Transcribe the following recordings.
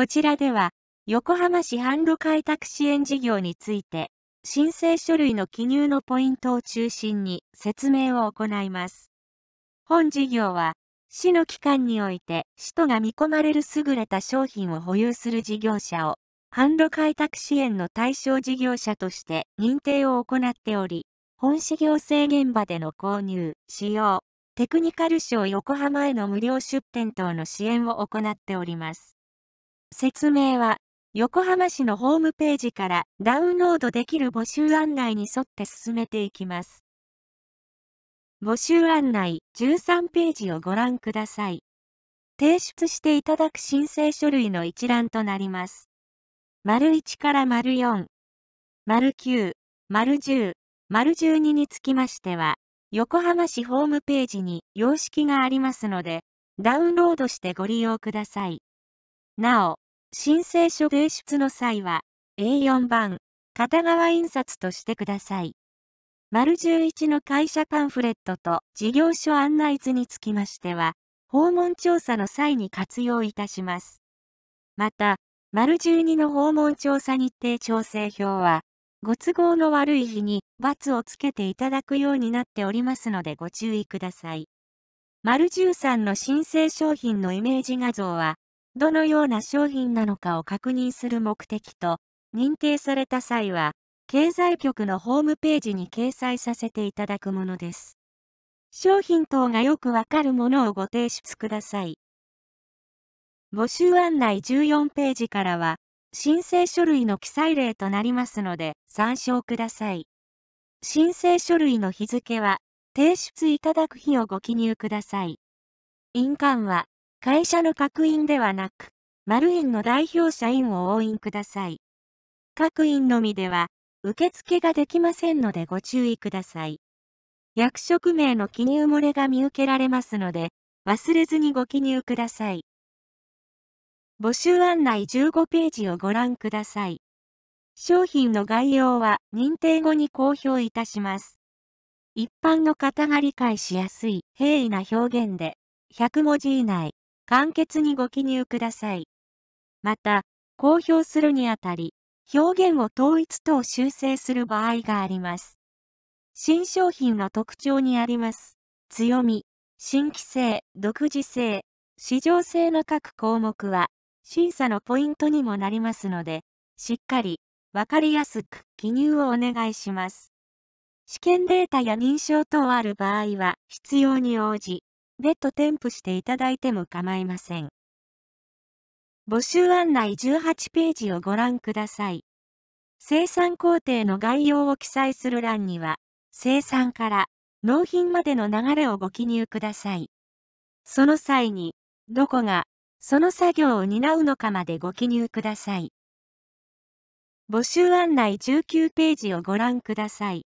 こちらでは、横浜市販路開拓支援事業について、申請書類の記入のポイントを中心に説明を行います。本事業は、市の機関において、使途が見込まれる優れた商品を保有する事業者を、販路開拓支援の対象事業者として認定を行っており、本市行政現場での購入、使用、テクニカル賞横浜への無料出店等の支援を行っております。説明は、横浜市のホームページからダウンロードできる募集案内に沿って進めていきます。募集案内13ページをご覧ください。提出していただく申請書類の一覧となります。丸1から丸4、丸9、丸10、丸12につきましては、横浜市ホームページに様式がありますので、ダウンロードしてご利用ください。なお、申請書提出の際は、A4 版、片側印刷としてください。丸11の会社パンフレットと事業所案内図につきましては、訪問調査の際に活用いたします。また、丸12の訪問調査日程調整表は、ご都合の悪い日に×をつけていただくようになっておりますのでご注意ください。丸13の申請商品のイメージ画像は、どのような商品なのかを確認する目的と、認定された際は、経済局のホームページに掲載させていただくものです。商品等がよくわかるものをご提出ください。募集案内14ページからは、申請書類の記載例となりますので、参照ください。申請書類の日付は、提出いただく日をご記入ください。印鑑は、会社の各員ではなく、丸員の代表社員を応印ください。各員のみでは、受付ができませんのでご注意ください。役職名の記入漏れが見受けられますので、忘れずにご記入ください。募集案内15ページをご覧ください。商品の概要は認定後に公表いたします。一般の方が理解しやすい平易な表現で、100文字以内、簡潔にご記入ください。また、公表するにあたり、表現を統一等修正する場合があります。新商品の特徴にあります。強み、新規性、独自性、市場性の各項目は、審査のポイントにもなりますので、しっかり、わかりやすく記入をお願いします。試験データや認証等ある場合は、必要に応じ、別途添付していただいても構いません。募集案内18ページをご覧ください。生産工程の概要を記載する欄には、生産から納品までの流れをご記入ください。その際に、どこが、その作業を担うのかまでご記入ください。募集案内19ページをご覧ください。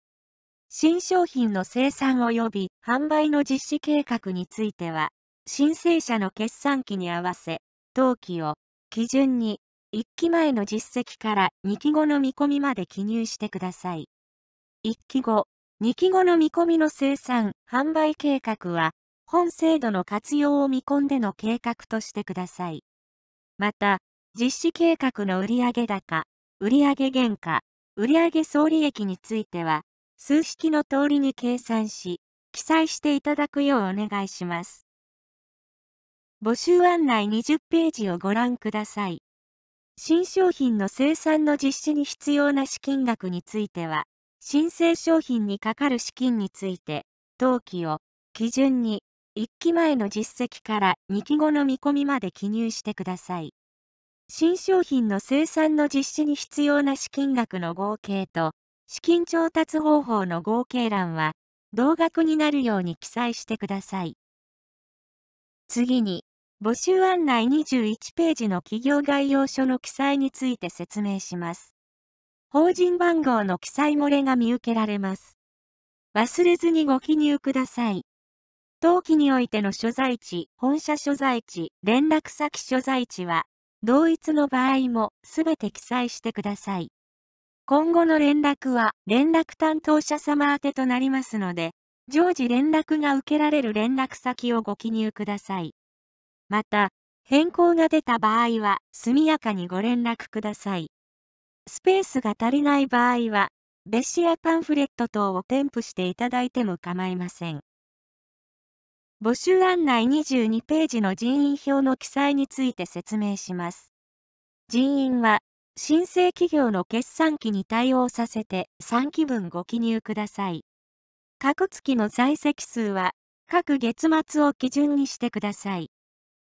新商品の生産及び販売の実施計画については、申請者の決算期に合わせ、当期を基準に1期前の実績から2期後の見込みまで記入してください。1期後、2期後の見込みの生産・販売計画は、本制度の活用を見込んでの計画としてください。また、実施計画の売上高、売上原価、売上総利益については、数式の通りに計算し、記載していただくようお願いします。募集案内20ページをご覧ください。新商品の生産の実施に必要な資金額については、申請商品にかかる資金について、登記を基準に1期前の実績から2期後の見込みまで記入してください。新商品の生産の実施に必要な資金額の合計と、資金調達方法の合計欄は、同額になるように記載してください。次に、募集案内21ページの企業概要書の記載について説明します。法人番号の記載漏れが見受けられます。忘れずにご記入ください。登記においての所在地、本社所在地、連絡先所在地は、同一の場合もすべて記載してください。今後の連絡は連絡担当者様宛てとなりますので、常時連絡が受けられる連絡先をご記入ください。また、変更が出た場合は速やかにご連絡ください。スペースが足りない場合は、別紙やパンフレット等を添付していただいても構いません。募集案内22ページの人員表の記載について説明します。人員は申請企業の決算期に対応させて3期分ご記入ください。各月の在籍数は各月末を基準にしてください。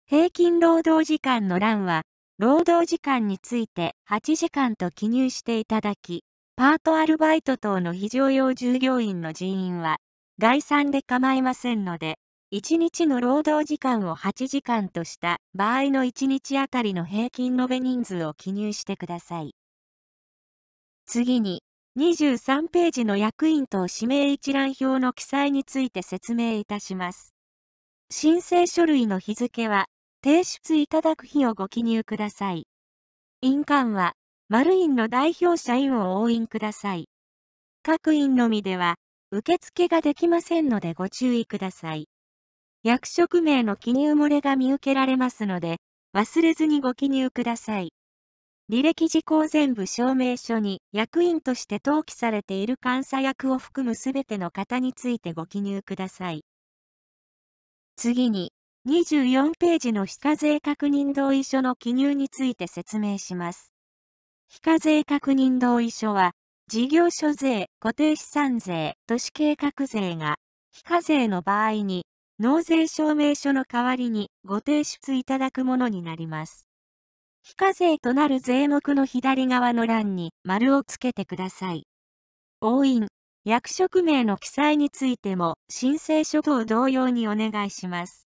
平均労働時間の欄は、労働時間について8時間と記入していただき、パートアルバイト等の非常用従業員の人員は概算で構いませんので、1日の労働時間を8時間とした場合の1日あたりの平均延べ人数を記入してください。次に、23ページの役員等指名一覧表の記載について説明いたします。申請書類の日付は、提出いただく日をご記入ください。印鑑は、丸印の代表者印を押印ください。各印のみでは、受付ができませんのでご注意ください。役職名の記入漏れが見受けられますので、忘れずにご記入ください。履歴事項全部証明書に役員として登記されている監査役を含むすべての方についてご記入ください。次に、24ページの非課税確認同意書の記入について説明します。非課税確認同意書は、事業所税、固定資産税、都市計画税が、非課税の場合に納税証明書の代わりにご提出いただくものになります。非課税となる税目の左側の欄に丸をつけてください。押印、役職名の記載についても申請書と同様にお願いします。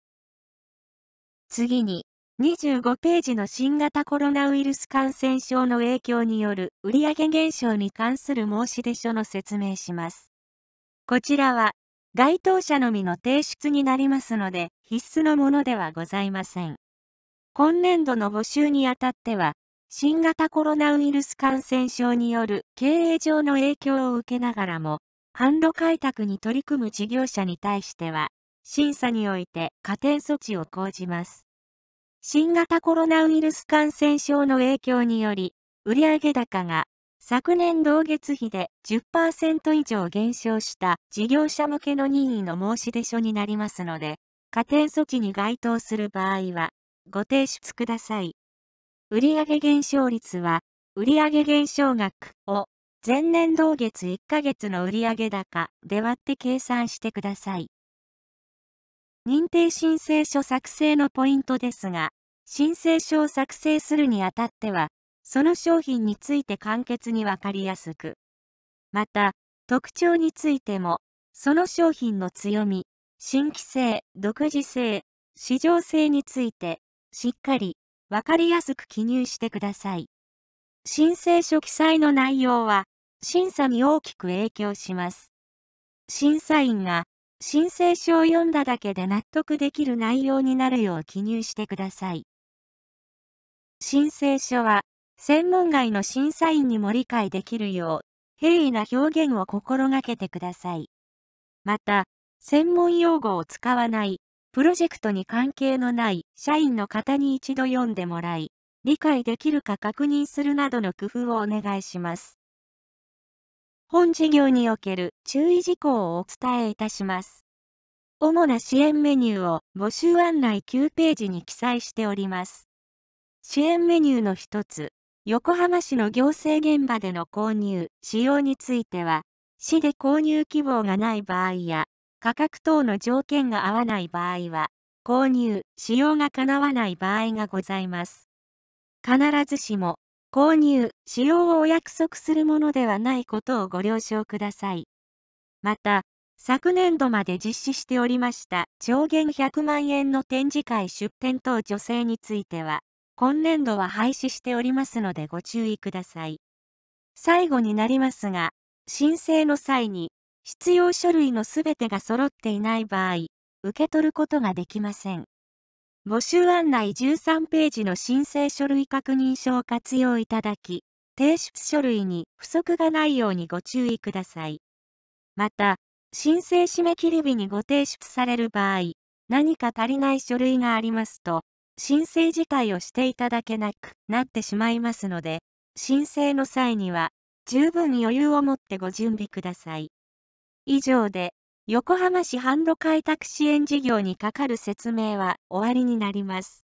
次に、25ページの新型コロナウイルス感染症の影響による売上減少に関する申出書の説明します。こちらは該当者のみの提出になりますので、必須のものではございません。今年度の募集にあたっては、新型コロナウイルス感染症による経営上の影響を受けながらも、販路開拓に取り組む事業者に対しては、審査において加点措置を講じます。新型コロナウイルス感染症の影響により、売上高が昨年同月比で10%以上減少した事業者向けの任意の申し出書になりますので、家庭措置に該当する場合は、ご提出ください。売上減少率は、売上減少額を前年同月1ヶ月の売上高で割って計算してください。認定申請書作成のポイントですが、申請書を作成するにあたっては、その商品について簡潔にわかりやすく。また、特徴についても、その商品の強み、新規性、独自性、市場性について、しっかり、わかりやすく記入してください。申請書記載の内容は、審査に大きく影響します。審査員が、申請書を読んだだけで納得できる内容になるよう記入してください。申請書は、専門外の審査員にも理解できるよう、平易な表現を心がけてください。また、専門用語を使わない、プロジェクトに関係のない社員の方に一度読んでもらい、理解できるか確認するなどの工夫をお願いします。本事業における注意事項をお伝えいたします。主な支援メニューを募集案内9ページに記載しております。支援メニューの一つ、横浜市の行政現場での購入、使用については、市で購入希望がない場合や、価格等の条件が合わない場合は、購入、使用が叶わない場合がございます。必ずしも、購入、使用をお約束するものではないことをご了承ください。また、昨年度まで実施しておりました上限100万円の展示会出展等助成については、今年度は廃止しておりますのでご注意ください。最後になりますが、申請の際に、必要書類のすべてが揃っていない場合、受け取ることができません。募集案内13ページの申請書類確認書を活用いただき、提出書類に不足がないようにご注意ください。また、申請締め切り日にご提出される場合、何か足りない書類がありますと、申請自体をしていただけなくなってしまいますので、申請の際には十分余裕を持ってご準備ください。以上で、横浜市販路開拓支援事業にかかる説明は終わりになります。